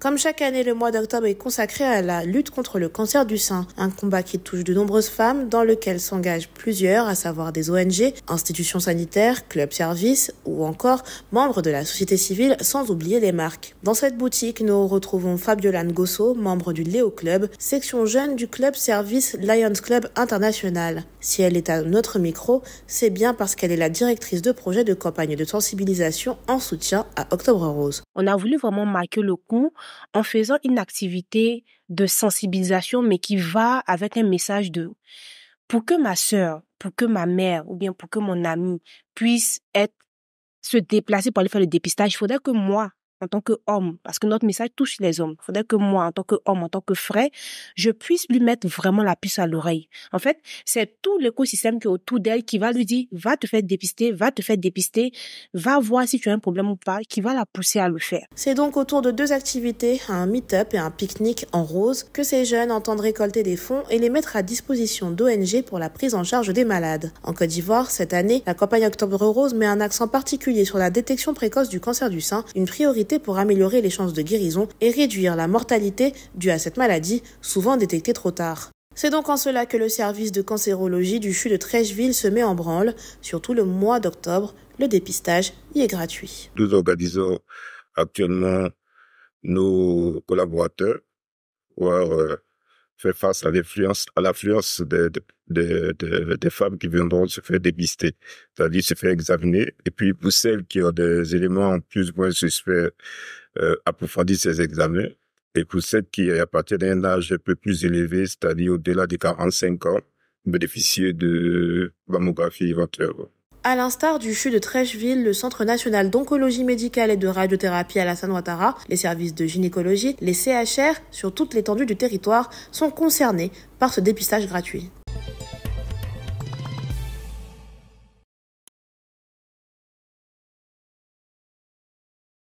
Comme chaque année, le mois d'octobre est consacré à la lutte contre le cancer du sein, un combat qui touche de nombreuses femmes, dans lequel s'engagent plusieurs, à savoir des ONG, institutions sanitaires, clubs services ou encore membres de la société civile, sans oublier les marques. Dans cette boutique, nous retrouvons Fabiolane Gosso, membre du Léo Club, section jeune du club service Lions Club International. Si elle est à notre micro, c'est bien parce qu'elle est la directrice de projet de campagne de sensibilisation en soutien à Octobre Rose. On a voulu vraiment marquer le coup en faisant une activité de sensibilisation, mais qui va avec un message de pour que ma soeur, pour que ma mère ou bien pour que mon ami puisse être se déplacer pour aller faire le dépistage, il faudrait que moi, en tant qu'homme, parce que notre message touche les hommes. Il faudrait que moi, en tant qu'homme, en tant que frère, je puisse lui mettre vraiment la puce à l'oreille. En fait, c'est tout l'écosystème qui est autour d'elle qui va lui dire, va te faire dépister, va te faire dépister, va voir si tu as un problème ou pas, qui va la pousser à le faire. C'est donc autour de deux activités, un meet-up et un pique-nique en rose, que ces jeunes entendent récolter des fonds et les mettre à disposition d'ONG pour la prise en charge des malades. En Côte d'Ivoire, cette année, la campagne Octobre Rose met un accent particulier sur la détection précoce du cancer du sein, une priorité pour améliorer les chances de guérison et réduire la mortalité due à cette maladie, souvent détectée trop tard. C'est donc en cela que le service de cancérologie du CHU de Trècheville se met en branle. Surtout le mois d'octobre, le dépistage y est gratuit. Nous organisons actuellement nos collaborateurs euh, faire face à l'influence, à l'affluence des femmes qui viendront se faire dépister, c'est-à-dire se faire examiner. Et puis, pour celles qui ont des éléments plus ou moins suspects, euh, approfondir ces examens. Et pour celles qui à partir d'un âge un peu plus élevé, c'est-à-dire au-delà des 45 ans, bénéficier de mammographie éventuelle. À l'instar du CHU de Trècheville, le Centre national d'oncologie médicale et de radiothérapie à la San Ouattara, les services de gynécologie, les CHR sur toute l'étendue du territoire sont concernés par ce dépistage gratuit.